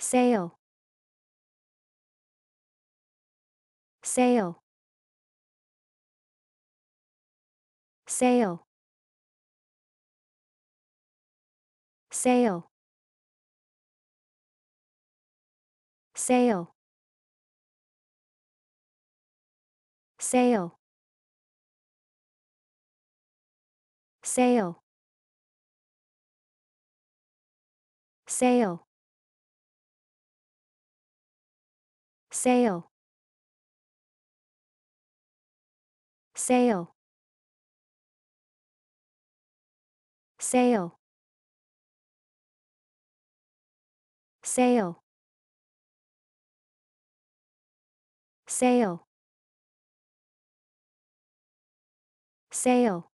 Sale. Sale. Sale. Sale. Sale. Sale. Sale. Sale. Sail. Sail. Sail. Sail. Sail. Sail.